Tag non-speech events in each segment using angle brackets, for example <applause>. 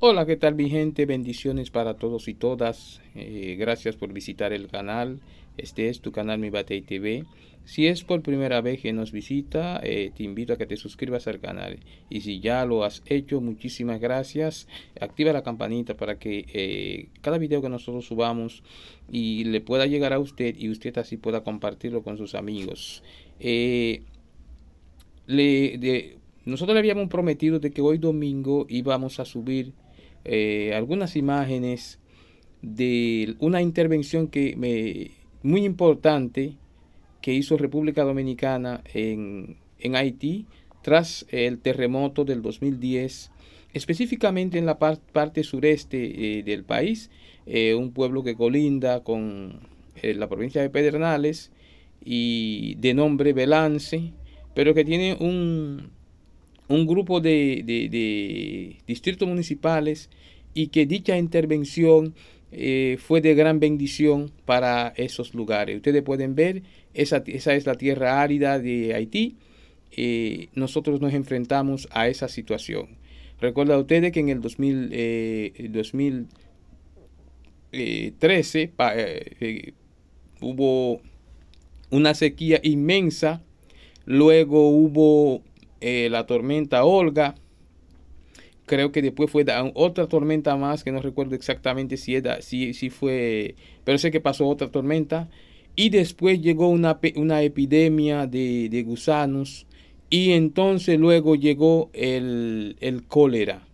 Hola, ¿qué tal mi gente? Bendiciones para todos y todas. Eh, gracias por visitar el canal. Este es tu canal Mi Batey TV. Si es por primera vez que nos visita, eh, te invito a que te suscribas al canal. Y si ya lo has hecho, muchísimas gracias. Activa la campanita para que eh, cada video que nosotros subamos y le pueda llegar a usted y usted así pueda compartirlo con sus amigos. nosotros le habíamos prometido de que hoy domingo íbamos a subir eh, algunas imágenes de una intervención que me, muy importante que hizo República Dominicana en, Haití tras el terremoto del 2010 específicamente en la parte sureste eh, del país, eh, un pueblo que colinda con la provincia de Pedernales y de nombre Belance, pero que tiene un, grupo de distritos municipales y que dicha intervención eh, fue de gran bendición para esos lugares. Ustedes pueden ver, esa, esa es la tierra árida de Haití. Eh, nosotros nos enfrentamos a esa situación. Recuerda ustedes que en el 2013 eh, hubo una sequía inmensa, luego hubo la tormenta Olga, creo que después fue otra tormenta más, que no recuerdo exactamente si, si, fue, pero sé que pasó otra tormenta. Y después llegó una, epidemia de, gusanos. Y entonces luego llegó el, cólera.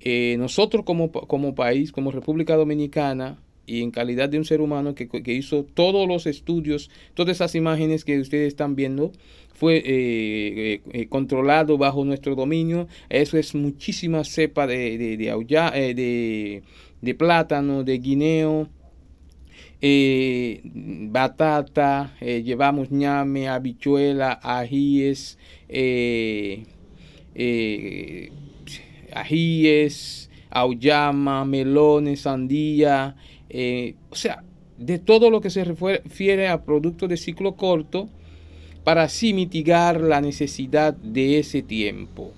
Eh, nosotros como, como país, como República Dominicana, y en calidad de un ser humano que, hizo todos los estudios, todas esas imágenes que ustedes están viendo, fue eh, eh, eh, controlado bajo nuestro dominio. Eso es muchísima cepa de, de, plátano, de guineo, batata, llevamos ñame, habichuela, ajíes, ajíes, auyama, melones, sandía, eh, o sea, de todo lo que se refiere a productos de ciclo corto, para así mitigar la necesidad de ese tiempo.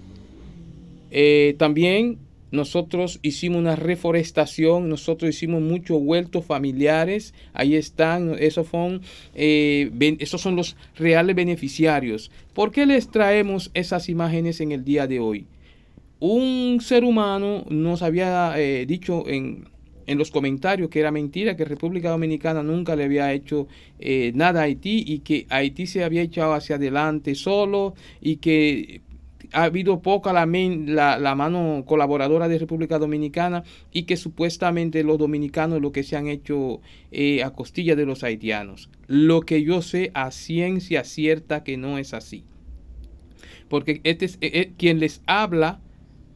Eh, también nosotros hicimos una reforestación, nosotros hicimos muchos huertos familiares, ahí están, eh, esos son, los reales beneficiarios. ¿Por qué les traemos esas imágenes en el día de hoy? Un ser humano nos había dicho en, en los comentarios que era mentira, que República Dominicana nunca le había hecho eh, nada a Haití y que Haití se había echado hacia adelante solo y que ha habido poca la, mano colaboradora de República Dominicana y que supuestamente los dominicanos lo que se han hecho eh, a costilla de los haitianos. Lo que yo sé a ciencia cierta que no es así. Porque este es eh, quien les habla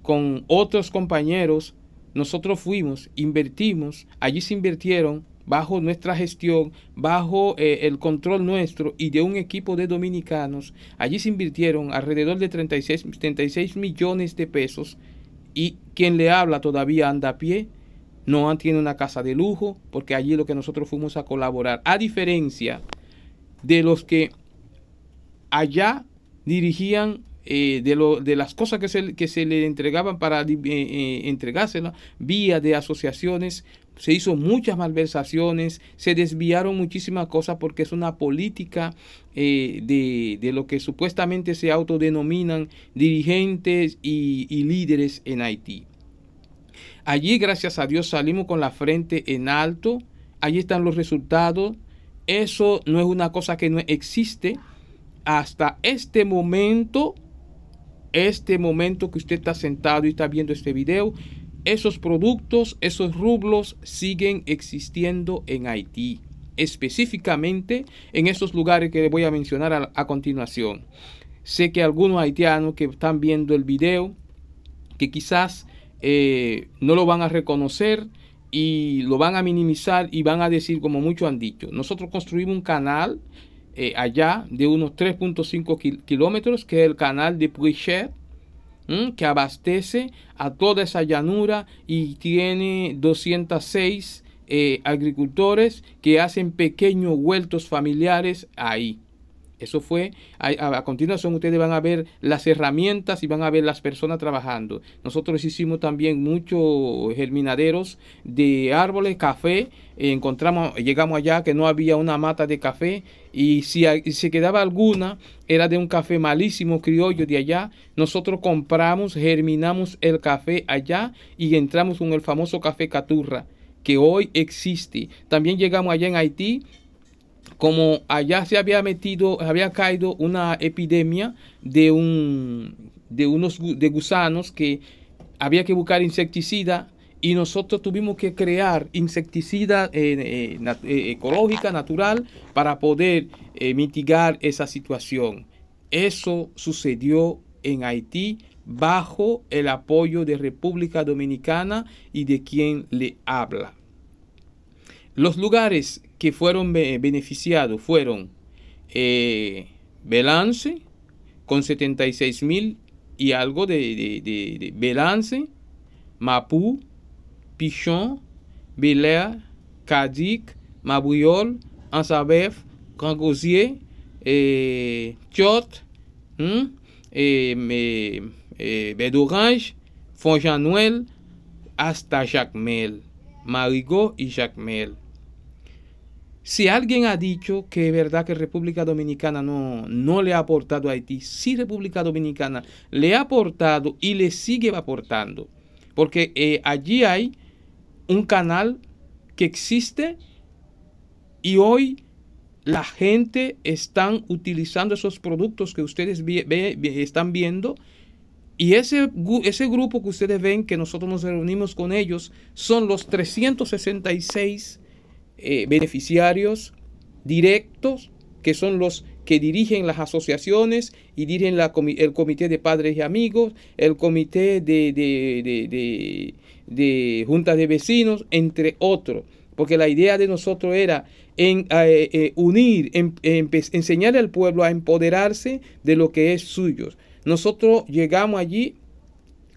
con otros compañeros nosotros fuimos, invertimos, allí se invirtieron bajo nuestra gestión, bajo eh, el control nuestro y de un equipo de dominicanos. Allí se invirtieron alrededor de 36, 36 millones de pesos y quien le habla todavía anda a pie, no tiene una casa de lujo, porque allí lo que nosotros fuimos a colaborar, a diferencia de los que allá dirigían eh, de, las cosas que se, que se le entregaban para eh, eh, entregárselas vía de asociaciones. Se hizo muchas malversaciones, se desviaron muchísimas cosas porque es una política de, lo que supuestamente se autodenominan dirigentes y, y líderes en Haití. Allí, gracias a Dios, salimos con la frente en alto. Allí están los resultados. Eso no es una cosa que no existe. Hasta este momento, este momento que usted está sentado y está viendo este video, esos productos, esos rublos siguen existiendo en Haití, específicamente en esos lugares que les voy a mencionar a, continuación. Sé que algunos haitianos que están viendo el video, que quizás eh, no lo van a reconocer y lo van a minimizar y van a decir como muchos han dicho, nosotros construimos un canal eh, allá de unos 3.5 kilómetros, que es el canal de Puichet, que abastece a toda esa llanura y tiene 206 eh, agricultores que hacen pequeños huertos familiares ahí. Eso fue, a, continuación ustedes van a ver las herramientas y van a ver las personas trabajando. Nosotros hicimos también muchos germinaderos de árboles, café, encontramos, llegamos allá que no había una mata de café y si se quedaba alguna era de un café malísimo criollo de allá. Nosotros compramos, germinamos el café allá y entramos con el famoso café Caturra que hoy existe. También llegamos allá en Haití como allá se había metido, había caído una epidemia de, un, de unos de gusanos que había que buscar insecticida y nosotros tuvimos que crear insecticida eh, eh, eh, ecológica, natural, para poder mitigar esa situación. Eso sucedió en Haití bajo el apoyo de República Dominicana y de quien le habla. Los lugares ki fwèron eh, beneficyado fwèron eh, Belance kon 76.000 yalgo de Belance Mapou Pichon Belère, Kadik Mabriol, Ansabev Kankosye eh, Tchot hm, Bedorange Fonjanouel Asta Jacquemel Marigo y Jacquemel Si alguien ha dicho que es verdad que República Dominicana no, no le ha aportado a Haití, sí República Dominicana le ha aportado y le sigue aportando. Porque eh, allí hay un canal que existe y hoy la gente está utilizando esos productos que ustedes están viendo y ese, ese grupo que ustedes ven que nosotros nos reunimos con ellos son los 366 eh, beneficiarios directos, que son los que dirigen las asociaciones y dirigen la, el comité de padres y amigos, el comité de, de, de, de juntas de vecinos, entre otros. Porque la idea de nosotros era eh, eh, unir, em, enseñar al pueblo a empoderarse de lo que es suyo. Nosotros llegamos allí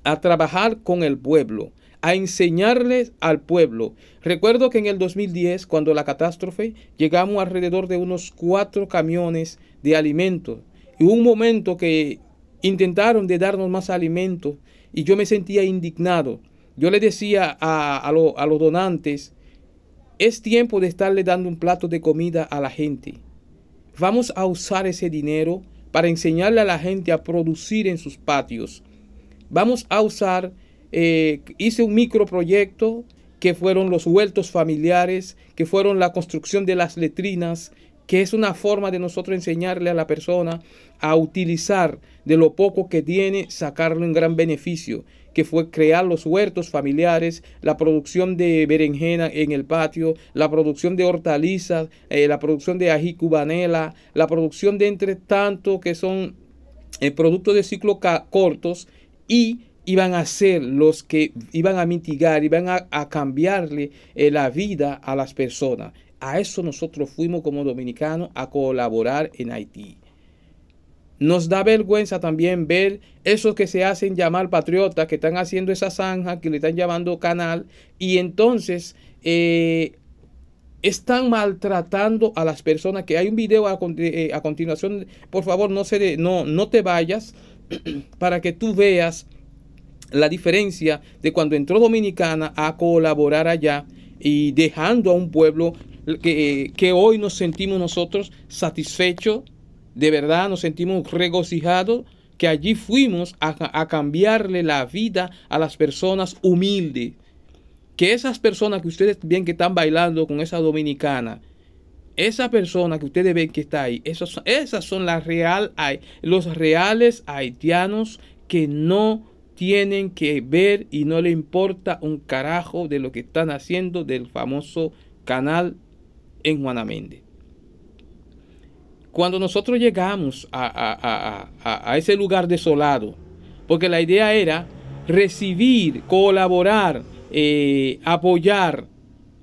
a trabajar con el pueblo a enseñarles al pueblo. Recuerdo que en el 2010, cuando la catástrofe, llegamos alrededor de unos cuatro camiones de alimentos. Y un momento que intentaron de darnos más alimentos y yo me sentía indignado. Yo le decía a, a los donantes, es tiempo de estarle dando un plato de comida a la gente. Vamos a usar ese dinero para enseñarle a la gente a producir en sus patios. Vamos a usar eh, hice un microproyecto que fueron los huertos familiares, que fueron la construcción de las letrinas, que es una forma de nosotros enseñarle a la persona a utilizar de lo poco que tiene, sacarlo en gran beneficio, que fue crear los huertos familiares, la producción de berenjena en el patio, la producción de hortalizas, eh, la producción de ají cubanela, la producción de entre tanto que son eh, productos de ciclo cortos y iban a ser los que iban a mitigar, iban a, a cambiarle eh, la vida a las personas. A eso nosotros fuimos como dominicanos a colaborar en Haití. Nos da vergüenza también ver esos que se hacen llamar patriotas, que están haciendo esa zanja, que le están llamando canal, y entonces eh, están maltratando a las personas. Que hay un video a, eh, continuación, por favor, no, se, no, no te vayas <clears throat> para que tú veas la diferencia de cuando entró Dominicana a colaborar allá y dejando a un pueblo que, eh, hoy nos sentimos nosotros satisfechos, de verdad nos sentimos regocijados que allí fuimos a, cambiarle la vida a las personas humildes. Que esas personas que ustedes ven que están bailando con esa dominicana, esa persona que ustedes ven que está ahí, esas, esas son las real, los reales haitianos que no tienen que ver y no le importa un carajo de lo que están haciendo del famoso canal en Juanamende. Cuando nosotros llegamos a, a, a, ese lugar desolado, porque la idea era recibir, colaborar, eh, apoyar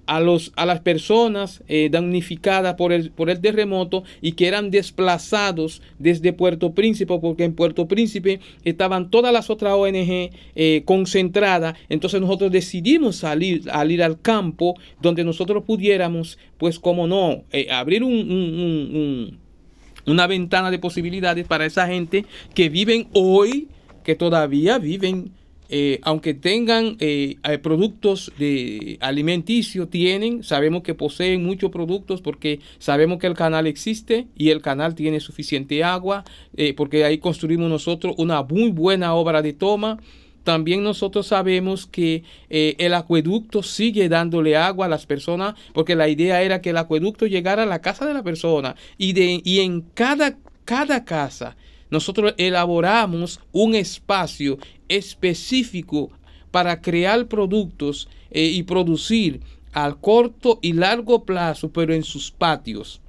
a, los, a las personas eh, damnificadas por el, por el terremoto y que eran desplazados desde Puerto Príncipe, porque en Puerto Príncipe estaban todas las otras ONG eh, concentradas. Entonces nosotros decidimos salir, ir al campo donde nosotros pudiéramos, pues como no, eh, abrir un, una ventana de posibilidades para esa gente que viven hoy, que todavía viven eh, aunque tengan eh, eh, productos de alimenticio tienen, sabemos que poseen muchos productos porque sabemos que el canal existe y el canal tiene suficiente agua, porque ahí construimos nosotros una muy buena obra de toma. También nosotros sabemos que el acueducto sigue dándole agua a las personas, porque la idea era que el acueducto llegara a la casa de la persona y, de, y en cada, cada casa nosotros elaboramos un espacio específico para crear productos eh, y producir al corto y largo plazo, pero en sus patios.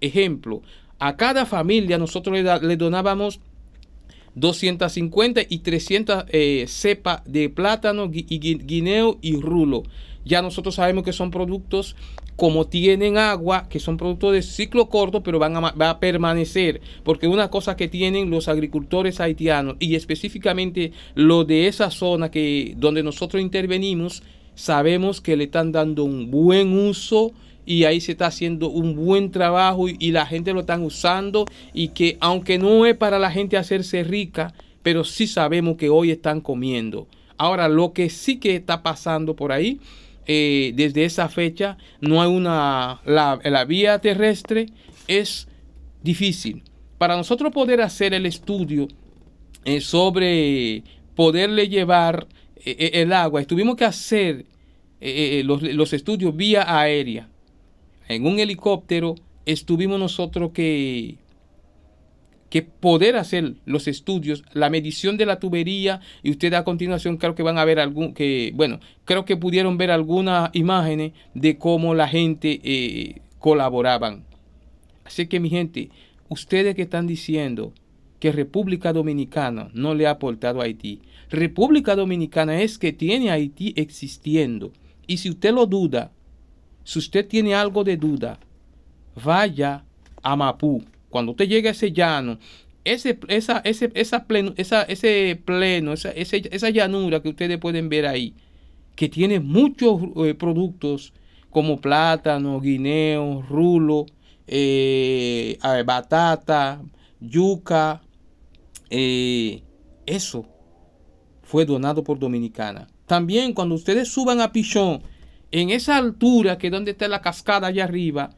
Ejemplo, a cada familia nosotros le, donábamos 250 y 300 eh, cepas de plátano, guineo y rulo. Ya nosotros sabemos que son productos como tienen agua, que son productos de ciclo corto, pero van a, va a permanecer. Porque una cosa que tienen los agricultores haitianos, y específicamente los de esa zona que, donde nosotros intervenimos, sabemos que le están dando un buen uso y ahí se está haciendo un buen trabajo y, la gente lo está usando y que aunque no es para la gente hacerse rica, pero sí sabemos que hoy están comiendo. Ahora, lo que sí que está pasando por ahí eh, desde esa fecha no hay una, la, vía terrestre es difícil. Para nosotros poder hacer el estudio eh, sobre poderle llevar eh, el agua, tuvimos que hacer los estudios vía aérea. En un helicóptero estuvimos nosotros que que poder hacer los estudios, la medición de la tubería y ustedes a continuación creo que van a ver algún que bueno creo que pudieron ver algunas imágenes de cómo la gente eh, colaboraban. Así que mi gente, ustedes que están diciendo que República Dominicana no le ha aportado a Haití, República Dominicana es que tiene a Haití existiendo y si usted lo duda, si usted tiene algo de duda, vaya a Mapú. Cuando usted llega a ese llano, ese, esa, pleno, esa, ese pleno esa, llanura que ustedes pueden ver ahí, que tiene muchos eh, productos como plátano, guineo, rulo, eh, batata, yuca, eh, eso fue donado por Dominicana. También cuando ustedes suban a Pichón, en esa altura que es donde está la cascada allá arriba,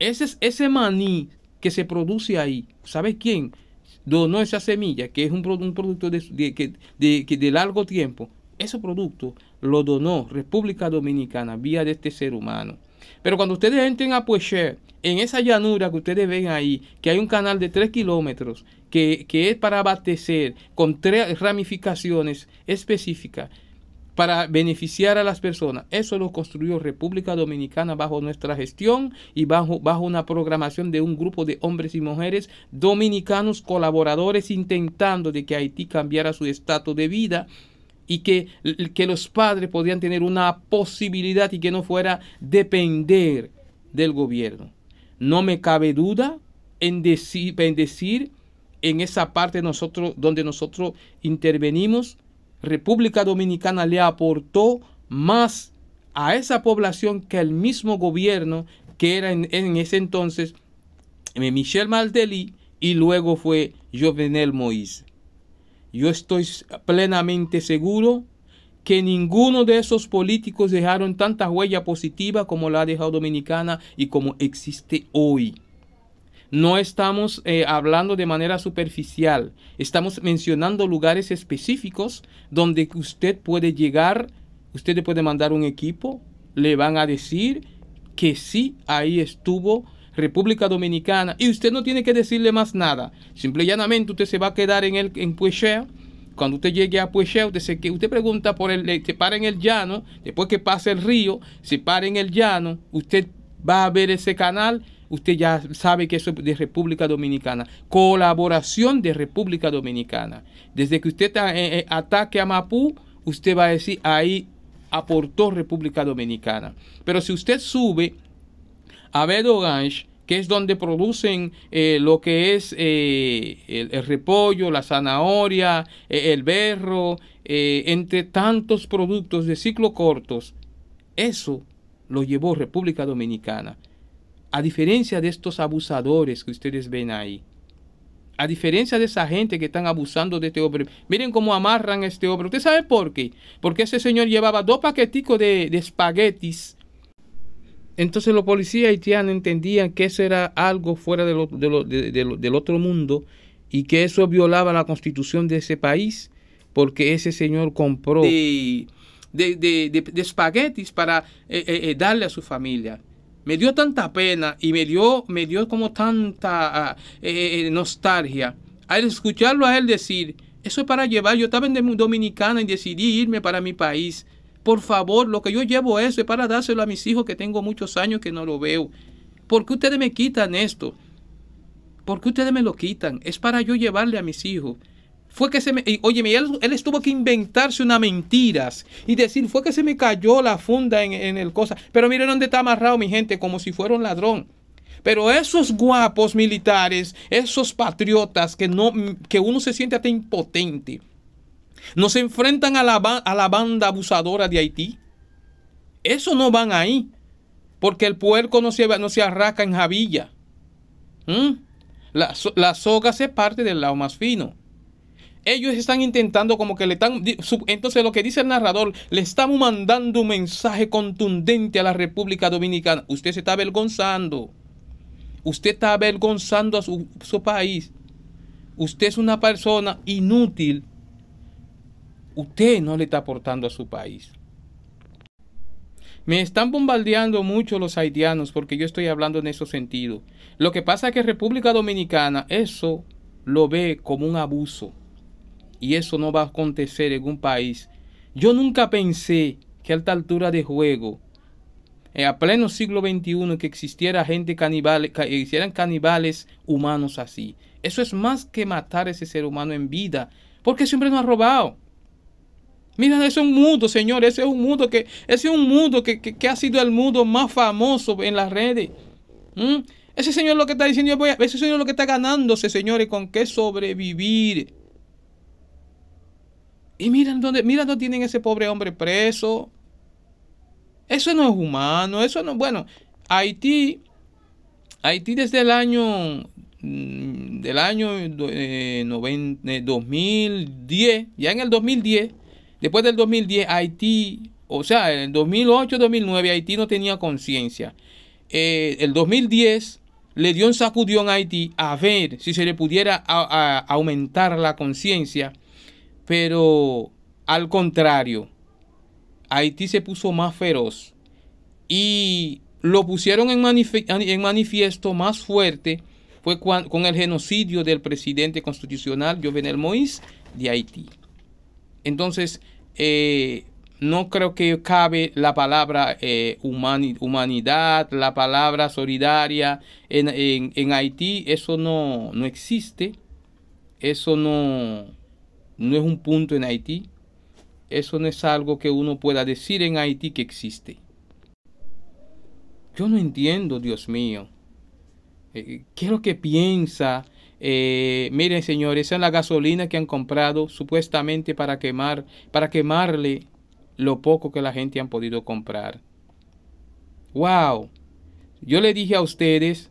ese, ese maní que se produce ahí. ¿Sabe quién? Donó esa semilla, que es un, producto de, de, largo tiempo. Ese producto lo donó República Dominicana vía de este ser humano. Pero cuando ustedes entren a Puecher, en esa llanura que ustedes ven ahí, que hay un canal de 3 kilómetros, que, que, es para abastecer con tres ramificaciones específicas, para beneficiar a las personas. Eso lo construyó República Dominicana bajo nuestra gestión y bajo, bajo una programación de un grupo de hombres y mujeres dominicanos colaboradores intentando de que Haití cambiara su estatus de vida y que, que los padres podían tener una posibilidad y que no fuera depender del gobierno. No me cabe duda en decir, en esa parte nosotros, donde nosotros intervenimos República Dominicana le aportó más a esa población que el mismo gobierno que era en, ese entonces eh, Michel Martelly y luego fue Jovenel Moïse. Yo estoy plenamente seguro que ninguno de esos políticos dejaron tanta huella positiva como la ha dejado Dominicana y como existe hoy. No estamos eh, hablando de manera superficial, estamos mencionando lugares específicos donde usted puede llegar, usted le puede mandar un equipo, le van a decir que sí, ahí estuvo República Dominicana y usted no tiene que decirle más nada. Simple y llanamente usted se va a quedar en el en Puechea. Cuando usted llegue a Puechea, usted, se, usted pregunta por el, se para en el llano, después que pase el río, se para en el llano, usted va a ver ese canal usted ya sabe que eso es de República Dominicana. Colaboración de República Dominicana. Desde que usted eh, eh, ataque a Mapú, usted va a decir, ahí aportó República Dominicana. Pero si usted sube a Bedogange, que es donde producen eh, lo que es el, repollo, la zanahoria, el berro, entre tantos productos de ciclo cortos, eso lo llevó República Dominicana. A diferencia de estos abusadores que ustedes ven ahí. A diferencia de esa gente que están abusando de este hombre. Miren cómo amarran este hombre. ¿Usted sabe por qué? Porque ese señor llevaba dos paqueticos de, espaguetis. Entonces los policías haitianos entendían que eso era algo fuera del otro mundo y que eso violaba la constitución de ese país porque ese señor compró de, espaguetis para eh, eh, eh, darle a su familia me dio tanta pena y me dio, me dio como tanta ah, eh, eh, nostalgia al escucharlo a él decir, eso es para llevar, yo estaba en Dominicana y decidí irme para mi país. Por favor, lo que yo llevo eso es para dárselo a mis hijos que tengo muchos años que no lo veo. ¿Por qué ustedes me quitan esto? ¿Por qué ustedes me lo quitan? Es para yo llevarle a mis hijos fue que se me... Oye, él, él estuvo que inventarse unas mentiras y decir, fue que se me cayó la funda en, el cosa. Pero miren dónde está amarrado mi gente, como si fuera un ladrón. Pero esos guapos militares, esos patriotas que, no, que uno se siente hasta impotente, se enfrentan a la, a la banda abusadora de Haití. Eso no van ahí, porque el puerco no se, no se arraca en Javilla. ¿Mm? la soga se parte del lado más fino ellos están intentando como que le están... Entonces lo que dice el narrador, le estamos mandando un mensaje contundente a la República Dominicana. Usted se está avergonzando. Usted está avergonzando a su, país. Usted es una persona inútil. Usted no le está aportando a su país. Me están bombardeando mucho los haitianos porque yo estoy hablando en ese sentido. Lo que pasa es que República Dominicana eso lo ve como un abuso y eso no va a acontecer en un país. Yo nunca pensé que a esta altura de juego, eh, a pleno siglo XXI, que existiera gente canibal que eh, hicieran canibales humanos así. Eso es más que matar a ese ser humano en vida, porque siempre nos ha robado. Mira, ese es un mundo, señores. ese es un mundo que, ese es un mundo que, ha sido el mundo más famoso en las redes. ¿Mm? Ese señor lo que está diciendo, ese señor lo que está ganándose, señores, con qué sobrevivir. Y miran dónde, mira no tienen ese pobre hombre preso. Eso no es humano, eso no, bueno, Haití, Haití desde el año, mm, del año 2010, eh, eh, ya en el 2010, después del 2010, Haití, o sea, en el 2008, 2009, Haití no tenía conciencia. Eh, el 2010 le dio un sacudión a Haití a ver si se le pudiera aumentar la conciencia pero al contrario, Haití se puso más feroz y lo pusieron en, en manifiesto más fuerte fue con, el genocidio del presidente constitucional Jovenel Moïse de Haití. Entonces, eh, no creo que cabe la palabra eh, humanidad, la palabra solidaria en, Haití. Eso no existe. Eso no, no es un punto en Haití. Eso no es algo que uno pueda decir en Haití que existe. Yo no entiendo, Dios mío. Eh, ¿Qué es lo que piensa? Eh, miren, señores, esa es la gasolina que han comprado supuestamente para quemar, para quemarle lo poco que la gente han podido comprar. ¡Wow! Yo le dije a ustedes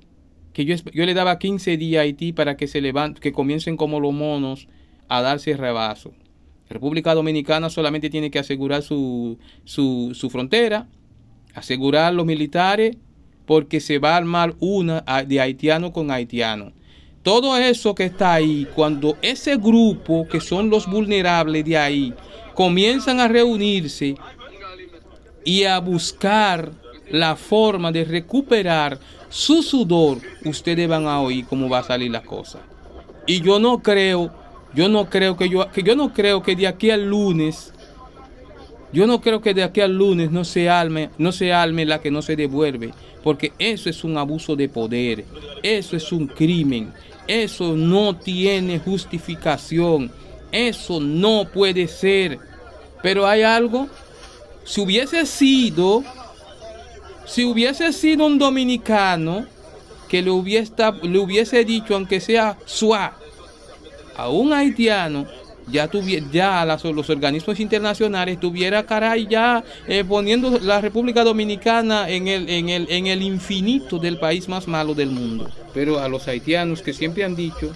que yo, le daba 15 días a Haití para que se levanten, que comiencen como los monos a darse rebaso. República Dominicana solamente tiene que asegurar su, su, frontera, asegurar los militares, porque se va a armar una de haitiano con haitiano. Todo eso que está ahí, cuando ese grupo que son los vulnerables de ahí comienzan a reunirse y a buscar la forma de recuperar su sudor, ustedes van a oír cómo va a salir la cosa. Y yo no creo yo no creo que yo, que yo no creo que de aquí al lunes, yo no creo que de aquí al lunes no se arme, no se la que no se devuelve, porque eso es un abuso de poder, eso es un crimen, eso no tiene justificación, eso no puede ser. Pero hay algo, si hubiese sido, si hubiese sido un dominicano que le hubiese, le hubiese dicho, aunque sea suá, a un haitiano ya tuviera ya los organismos internacionales tuviera caray ya eh, poniendo la República Dominicana en el, en el en el infinito del país más malo del mundo. Pero a los haitianos que siempre han dicho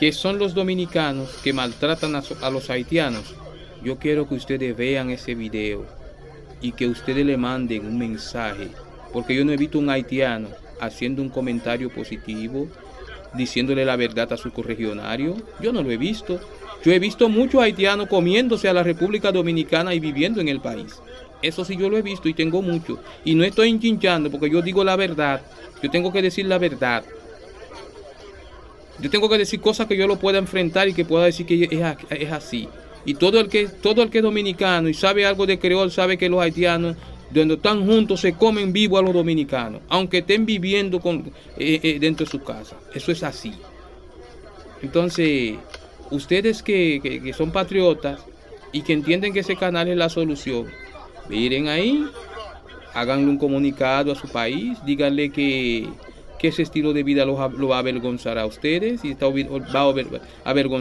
que son los dominicanos que maltratan a, los haitianos, yo quiero que ustedes vean ese video y que ustedes le manden un mensaje, porque yo no evito visto un haitiano haciendo un comentario positivo, diciéndole la verdad a su corregionario? Yo no lo he visto. Yo he visto muchos haitianos comiéndose a la República Dominicana y viviendo en el país. Eso sí yo lo he visto y tengo mucho. Y no estoy enchinchando porque yo digo la verdad. Yo tengo que decir la verdad. Yo tengo que decir cosas que yo lo pueda enfrentar y que pueda decir que es, así. Y todo el que todo el que es dominicano y sabe algo de creol sabe que los haitianos donde están juntos, se comen vivo a los dominicanos, aunque estén viviendo con, eh, eh, dentro de su casa. Eso es así. Entonces, ustedes que, son patriotas y que entienden que ese canal es la solución, miren ahí, háganle un comunicado a su país, díganle que, que ese estilo de vida lo, va a avergonzar a ustedes y está, va a avergonzar.